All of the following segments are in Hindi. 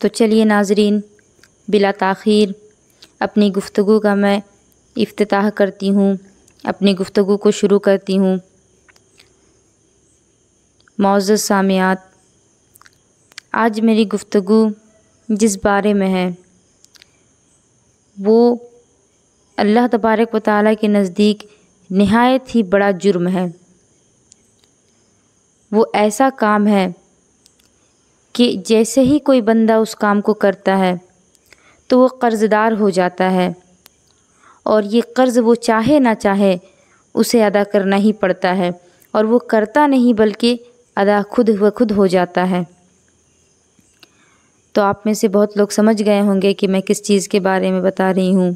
तो चलिए नाजरीन बिला तख़िर अपनी गुफ्तु का मैं अफ्ताह करती हूँ अपनी गुफ्तु को शुरू करती हूँ मोज़ सामियात आज मेरी गुफ्तु जिस बारे में है वो अल्लाह तबारक व ताली के नज़दीक नहायत ही बड़ा जुर्म है वो ऐसा काम है कि जैसे ही कोई बंदा उस काम को करता है तो वो कर्ज़दार हो जाता है और ये कर्ज़ वो चाहे ना चाहे उसे अदा करना ही पड़ता है और वो करता नहीं बल्कि अदा खुद व खुद हो जाता है तो आप में से बहुत लोग समझ गए होंगे कि मैं किस चीज़ के बारे में बता रही हूँ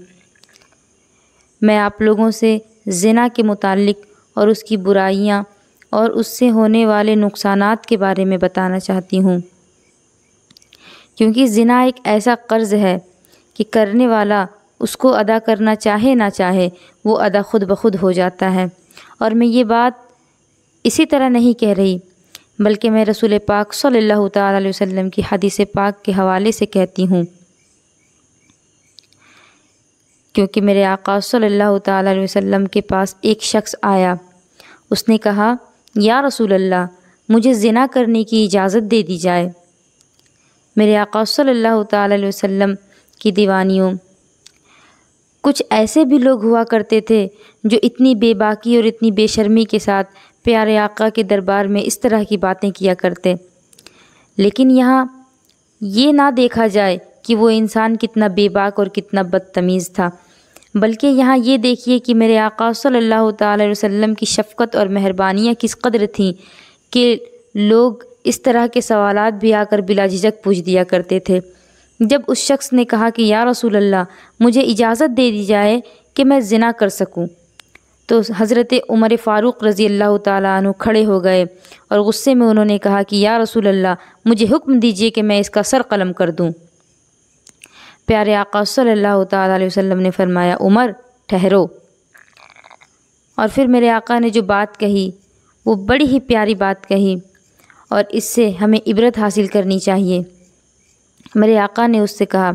मैं आप लोगों से जना के मुतालिक और उसकी बुराइयाँ और उससे होने वाले नुकसान के बारे में बताना चाहती हूँ क्योंकि ज़िना एक ऐसा कर्ज़ है कि करने वाला उसको अदा करना चाहे ना चाहे वो अदा ख़ुद ब खुद हो जाता है और मैं ये बात इसी तरह नहीं कह रही बल्कि मैं रसूल पाक सल्लल्लाहु अलैहि वसल्लम की हदीस पाक के हवाले से कहती हूँ क्योंकि मेरे आका सल्लल्लाहु अलैहि वसल्लम के पास एक शख्स आया उसने कहा या रसूल अल्लाह मुझे ज़िना करने की इजाज़त दे दी जाए मेरे आका सल्लल्लाहु अलैहि वसल्लम की दीवानियों कुछ ऐसे भी लोग हुआ करते थे जो इतनी बेबाकी और इतनी बेशर्मी के साथ प्यारे आका के दरबार में इस तरह की बातें किया करते लेकिन यहाँ ये ना देखा जाए कि वो इंसान कितना बेबाक और कितना बदतमीज़ था बल्कि यहाँ ये देखिए कि मेरे आका सल्लल्लाहु अलैहि वसल्लम की शफ़क़त और मेहरबानियाँ किस कदर थीं कि लोग इस तरह के सवाल भी आकर बिला झिझक पूछ दिया करते थे जब उस शख्स ने कहा कि या रसूल अल्लाह मुझे इजाज़त दे दी जाए कि मैं ज़िना कर सकूं, तो हज़रत उमर फ़ारूक़ रज़ी अल्लाह तु खड़े हो गए और गुस्से में उन्होंने कहा कि या रसूल अल्लाह मुझे हुक्म दीजिए कि मैं इसका सर कलम कर दूँ प्यारे आकाश तसल्म ने फरमाया उमर ठहरो और फिर मेरे आका ने जो बात कही वो बड़ी ही प्यारी बात कही और इससे हमें इबरत हासिल करनी चाहिए मेरे आका ने उससे कहा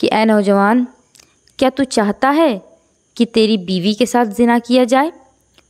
कि ए नौजवान क्या तू चाहता है कि तेरी बीवी के साथ ज़िना किया जाए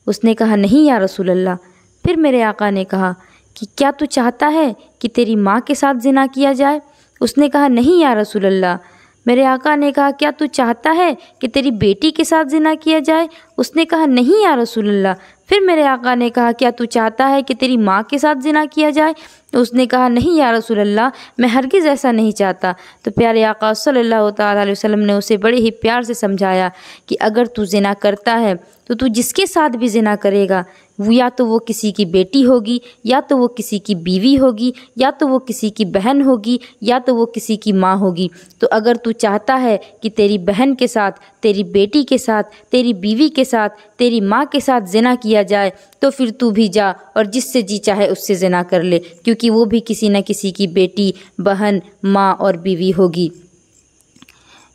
उसने कहा नहीं या रसूल अल्लाह फिर मेरे आका ने कहा कि क्या तू चाहता है कि तेरी माँ के साथ ज़िना किया जाए उसने कहा नहीं या रसूल अल्लाह मेरे आका ने कहा क्या तू चाहता है कि तेरी बेटी के साथ ज़िना किया जाए उसने कहा नहीं या रसूल अल्लाह फिर मेरे आका ने कहा क्या तू चाहता है कि तेरी माँ के साथ जिना किया जाए तो उसने कहा नहीं या रसूल अल्लाह मैं हरगिज़ ऐसा नहीं चाहता तो प्यारे आका सल्लल्लाहु अलैहि वसल्लम ने उसे बड़े ही प्यार से समझाया कि अगर तू जिना करता है तो तू जिसके साथ भी जना करेगा वो या तो वो किसी की बेटी होगी या तो वो किसी की बीवी होगी या तो वो किसी की बहन होगी या तो वो किसी की माँ होगी तो अगर तू चाहता है कि तेरी बहन के साथ तेरी बेटी के साथ तेरी बीवी के साथ तेरी माँ के साथ जना किया जाए तो फिर तू भी जा और जिससे जी चाहे उससे जना कर ले क्योंकि वो भी किसी न किसी की बेटी बहन माँ और बीवी होगी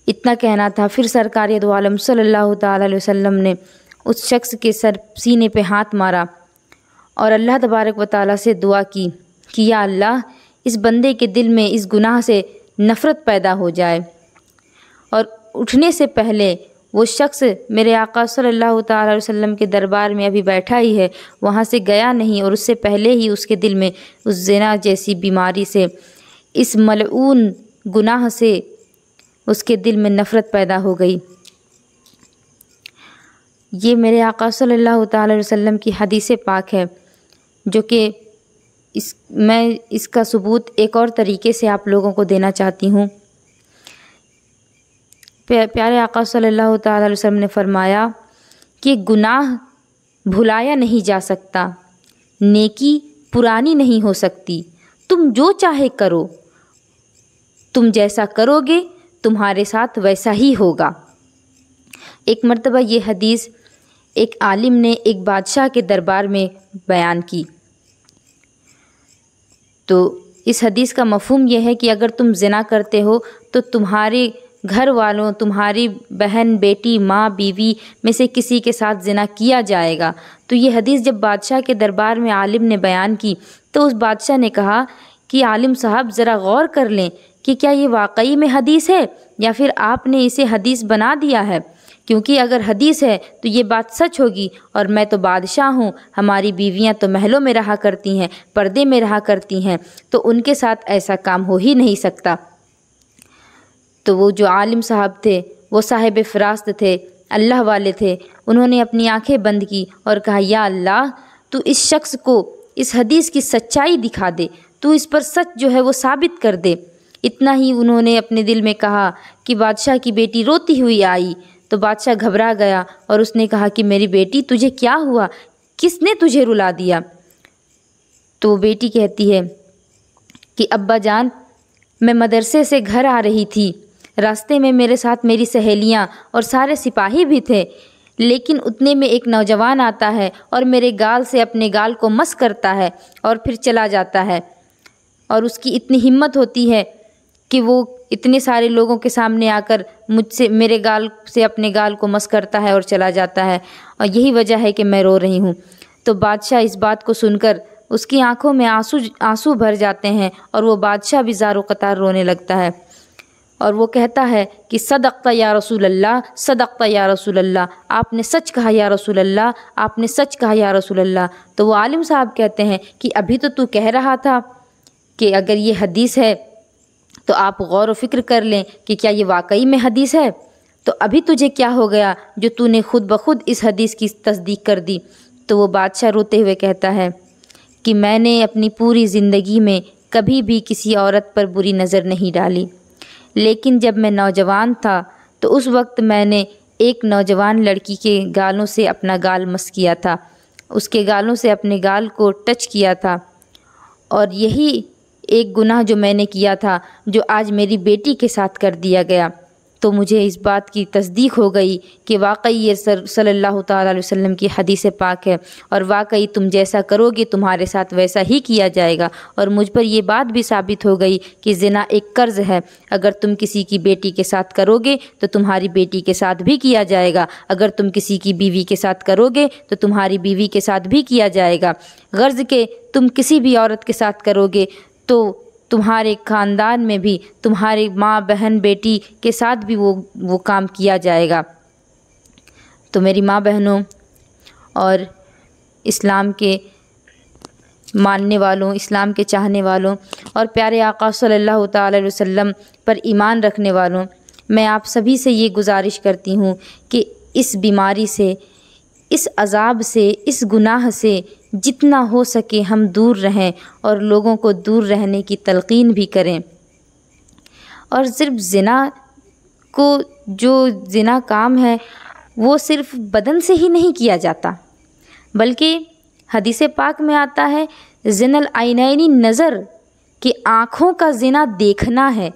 इतना कहना था फिर सरकार दो तो आलम सल्लल्लाहु अलैहि वसल्लम ने उस शख्स के सर सीने पे हाथ मारा और अल्लाह तबारक व ताली से दुआ की कि या अल्लाह इस बंदे के दिल में इस गुनाह से नफ़रत पैदा हो जाए और उठने से पहले वो शख्स मेरे आका सल्लल्लाहु अलैहि वसल्लम के दरबार में अभी बैठा ही है वहाँ से गया नहीं और उससे पहले ही उसके दिल में उस जना जैसी बीमारी से इस मलऊन गुनाह से उसके दिल में नफ़रत पैदा हो गई ये मेरे आका सल्लल्लाहु अलैहि वसल्लम की हदीस पाक है जो कि इस मैं इसका सबूत एक और तरीके से आप लोगों को देना चाहती हूँ प्यारे आका सल्लल्लाहु अलैहि वसल्लम ने फरमाया कि गुनाह भुलाया नहीं जा सकता नेकी पुरानी नहीं हो सकती तुम जो चाहे करो तुम जैसा करोगे तुम्हारे साथ वैसा ही होगा एक मरतबा ये हदीस एक आलिम ने एक बादशाह के दरबार में बयान की तो इस हदीस का मफहम यह है कि अगर तुम जना करते हो तो तुम्हारे घर वालों तुम्हारी बहन बेटी माँ बीवी में से किसी के साथ जना किया जाएगा तो ये हदीस जब बादशाह के दरबार में आलिम ने बयान की तो उस बादशाह ने कहा कि आलिम साहब ज़रा गौर कर लें कि क्या ये वाकई में हदीस है या फिर आपने इसे हदीस बना दिया है क्योंकि अगर हदीस है तो ये बात सच होगी और मैं तो बादशाह हूँ हमारी बीवियाँ तो महलों में रहा करती हैं पर्दे में रहा करती हैं तो उनके साथ ऐसा काम हो ही नहीं सकता तो वो जो आलिम साहब थे वो साहेब फरास्त थे अल्लाह वाले थे उन्होंने अपनी आँखें बंद की और कहा या अल्लाह तू इस शख्स को इस हदीस की सच्चाई दिखा दे तू इस पर सच जो है वो साबित कर दे इतना ही उन्होंने अपने दिल में कहा कि बादशाह की बेटी रोती हुई आई तो बादशाह घबरा गया और उसने कहा कि मेरी बेटी तुझे क्या हुआ किसने तुझे रुला दिया तो बेटी कहती है कि अब्बा जान मैं मदरसे से घर आ रही थी रास्ते में मेरे साथ मेरी सहेलियाँ और सारे सिपाही भी थे लेकिन उतने में एक नौजवान आता है और मेरे गाल से अपने गाल को मस करता है और फिर चला जाता है और उसकी इतनी हिम्मत होती है कि वो इतने सारे लोगों के सामने आकर मुझसे मेरे गाल से अपने गाल को मस करता है और चला जाता है और यही वजह है कि मैं रो रही हूँ तो बादशाह इस बात को सुनकर उसकी आंखों में आंसू आंसू भर जाते हैं और वो बादशाह भी जारो कतार रोने लगता है और वो कहता है कि सदक़ा या रसूल अल्लाह सदक़ा या रसूल अल्लाह आपने सच कहा या रसूल अल्लाह आपने सच कहा या रसूल अल्लाह तो वो आलिम साहब कहते हैं कि अभी तो तू कह रहा था कि अगर ये हदीस है तो आप गौर व फिक्र कर लें कि क्या ये वाकई में हदीस है तो अभी तुझे क्या हो गया जो तूने खुद ब खुद इस हदीस की तस्दीक कर दी तो वो बादशाह रोते हुए कहता है कि मैंने अपनी पूरी ज़िंदगी में कभी भी किसी औरत पर बुरी नज़र नहीं डाली लेकिन जब मैं नौजवान था तो उस वक्त मैंने एक नौजवान लड़की के गालों से अपना गाल मस किया था उसके गालों से अपने गाल को टच किया था और यही एक गुनाह जो मैंने किया था जो आज मेरी बेटी के साथ कर दिया गया तो मुझे इस बात की तस्दीक हो गई कि वाकई ये सल्ला वसल्लम की हदीस पाक है और वाकई तुम जैसा करोगे तुम्हारे साथ वैसा ही किया जाएगा और मुझ पर यह बात भी साबित हो गई कि जना एक कर्ज़ है अगर तुम किसी की बेटी के साथ करोगे तो तुम्हारी बेटी के साथ भी किया जाएगा अगर तुम किसी की बीवी के साथ करोगे तो तुम्हारी बीवी के साथ भी किया जाएगा गर्ज़ के तुम किसी भी औरत के साथ करोगे तो तुम्हारे ख़ानदान में भी तुम्हारे माँ बहन बेटी के साथ भी वो वो काम किया जाएगा तो मेरी माँ बहनों और इस्लाम के मानने वालों इस्लाम के चाहने वालों और प्यारे आका सल्लल्लाहु अलैहि वसल्लम पर ईमान रखने वालों मैं आप सभी से ये गुजारिश करती हूँ कि इस बीमारी से इस अजाब से इस गुनाह से जितना हो सके हम दूर रहें और लोगों को दूर रहने की तलकिन भी करें और सिर्फ ज़िना को जो ज़िना काम है वो सिर्फ बदन से ही नहीं किया जाता बल्कि हदीस पाक में आता है जिनल आइनैनी नज़र कि आँखों का ज़िना देखना है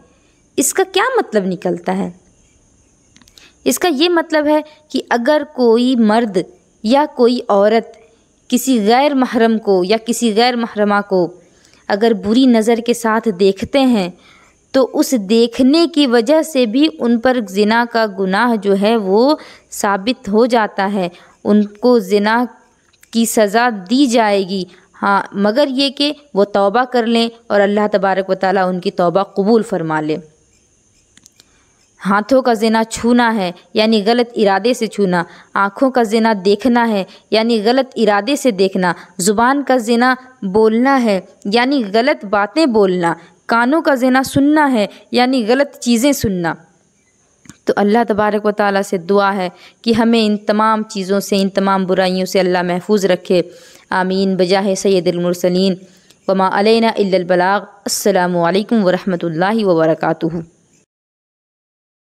इसका क्या मतलब निकलता है इसका ये मतलब है कि अगर कोई मर्द या कोई औरत किसी गैर महरम को या किसी गैर महरमा को अगर बुरी नज़र के साथ देखते हैं तो उस देखने की वजह से भी उन पर ज़िना का गुनाह जो है वो साबित हो जाता है उनको ज़िना की सज़ा दी जाएगी हाँ मगर ये कि वो तौबा कर लें और अल्लाह तबारक व उनकी तौबा कबूल फरमा लें हाथों का ज़िना छूना है यानी गलत इरादे से छूना आँखों का ज़िना देखना है यानी गलत इरादे से देखना ज़ुबान का ज़िना बोलना है यानी गलत बातें बोलना कानों का ज़िना सुनना है यानी गलत चीज़ें सुनना तो अल्लाह तबारक व ताली से दुआ है कि हमें इन तमाम चीज़ों से इन तमाम बुराइयों से अल्लाह महफूज रखे आमीन बजाह सैदुलमरसलिन वमा अलैना अल्बलाग अल्लाम वरहमल वर्का